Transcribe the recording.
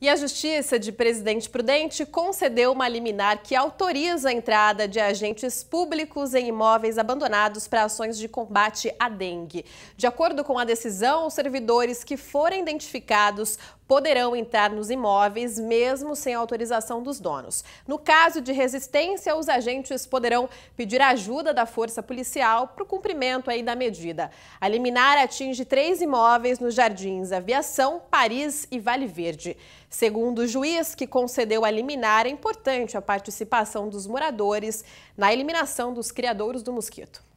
E a Justiça de Presidente Prudente concedeu uma liminar que autoriza a entrada de agentes públicos em imóveis abandonados para ações de combate à dengue. De acordo com a decisão, os servidores que forem identificados poderão entrar nos imóveis mesmo sem autorização dos donos. No caso de resistência, os agentes poderão pedir ajuda da força policial para o cumprimento aí da medida. A liminar atinge três imóveis nos jardins Aviação, Paris e Vale Verde. Segundo o juiz que concedeu a liminar, é importante a participação dos moradores na eliminação dos criadouros do mosquito.